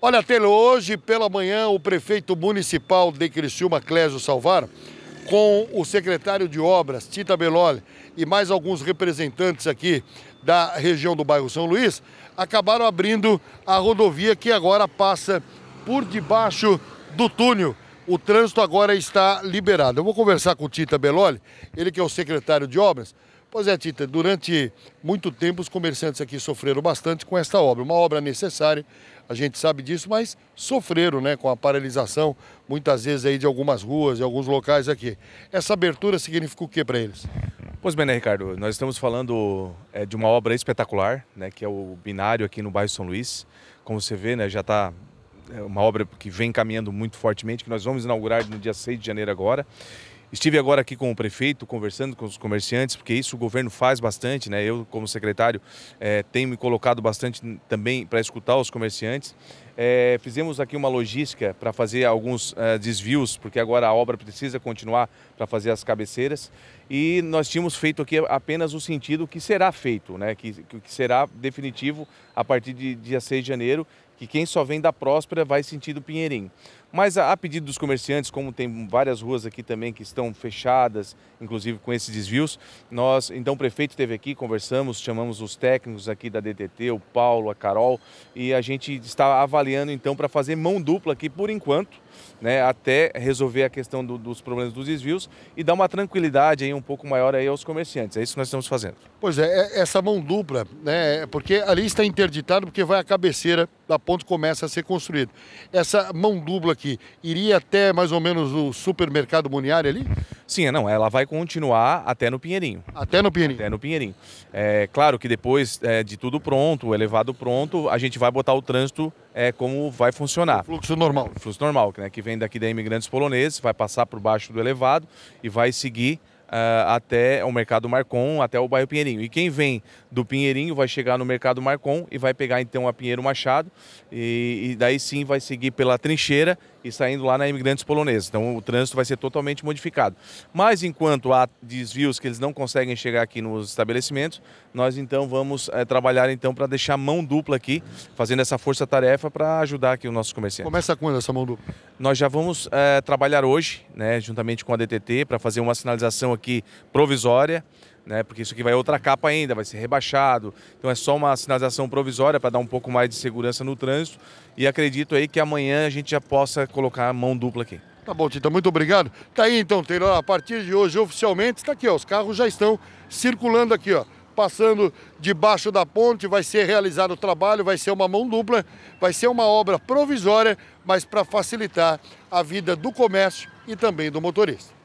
Olha, até hoje pela manhã o prefeito municipal de Criciúma, Clésio Salvar, com o secretário de obras, Tita Beloli, e mais alguns representantes aqui da região do bairro São Luís, acabaram abrindo a rodovia que agora passa por debaixo do túnel. O trânsito agora está liberado. Eu vou conversar com o Tita Beloli, ele que é o secretário de obras, Pois é, Tita, durante muito tempo os comerciantes aqui sofreram bastante com esta obra. Uma obra necessária, a gente sabe disso, mas sofreram né, com a paralisação, muitas vezes aí de algumas ruas, de alguns locais aqui. Essa abertura significa o que para eles? Pois bem, né, Ricardo, nós estamos falando é, de uma obra espetacular, né, que é o binário aqui no bairro São Luís. Como você vê, né, já está é, uma obra que vem caminhando muito fortemente, que nós vamos inaugurar no dia 6 de janeiro agora. Estive agora aqui com o prefeito, conversando com os comerciantes, porque isso o governo faz bastante, né? Eu, como secretário, é, tenho me colocado bastante também para escutar os comerciantes. É, fizemos aqui uma logística para fazer alguns é, desvios, porque agora a obra precisa continuar para fazer as cabeceiras. E nós tínhamos feito aqui apenas o sentido que será feito, né? que, que será definitivo a partir de dia 6 de janeiro que quem só vem da Próspera vai sentido Pinheirinho. Mas a, a, pedido dos comerciantes, como tem várias ruas aqui também que estão fechadas, inclusive com esses desvios, nós, então o prefeito esteve aqui, conversamos, chamamos os técnicos aqui da DTT, o Paulo, a Carol, e a gente está avaliando então para fazer mão dupla aqui por enquanto, né, até resolver a questão do, dos problemas dos desvios e dar uma tranquilidade aí um pouco maior aí aos comerciantes. É isso que nós estamos fazendo. Pois é, é essa mão dupla, né, é porque ali está interditado porque vai a cabeceira da ponte começa a ser construído. Essa mão dupla aqui iria até mais ou menos o supermercado Muniari ali? Sim, é, não, é, ela vai continuar até no Pinheirinho. Até no Pinheirinho? Até no Pinheirinho. É claro que depois é, de tudo pronto, o elevado pronto, a gente vai botar o trânsito é, como vai funcionar. O fluxo normal. O fluxo normal, né, que vem daqui da Imigrantes Poloneses, vai passar por baixo do elevado e vai seguir uh, até o Mercado Marcon, até o bairro Pinheirinho. E quem vem do Pinheirinho vai chegar no Mercado Marcon e vai pegar então a Pinheiro Machado e, e daí sim vai seguir pela trincheira e saindo lá na Imigrantes Polonesa. Então o trânsito vai ser totalmente modificado. Mas enquanto há desvios que eles não conseguem chegar aqui nos estabelecimentos, nós então vamos é, trabalhar então para deixar mão dupla aqui, fazendo essa força-tarefa para ajudar aqui os nossos comerciantes. Começa quando essa mão dupla? Nós já vamos é, trabalhar hoje, né, juntamente com a DTT, para fazer uma sinalização aqui provisória né? Porque isso aqui vai outra capa ainda, vai ser rebaixado. Então é só uma sinalização provisória para dar um pouco mais de segurança no trânsito. E acredito aí que amanhã a gente já possa colocar a mão dupla aqui. Tá bom, Tita, muito obrigado. Tá aí então, Taylor, a partir de hoje oficialmente está aqui, ó, os carros já estão circulando aqui, ó passando debaixo da ponte, vai ser realizado o trabalho, vai ser uma mão dupla, vai ser uma obra provisória, mas para facilitar a vida do comércio e também do motorista.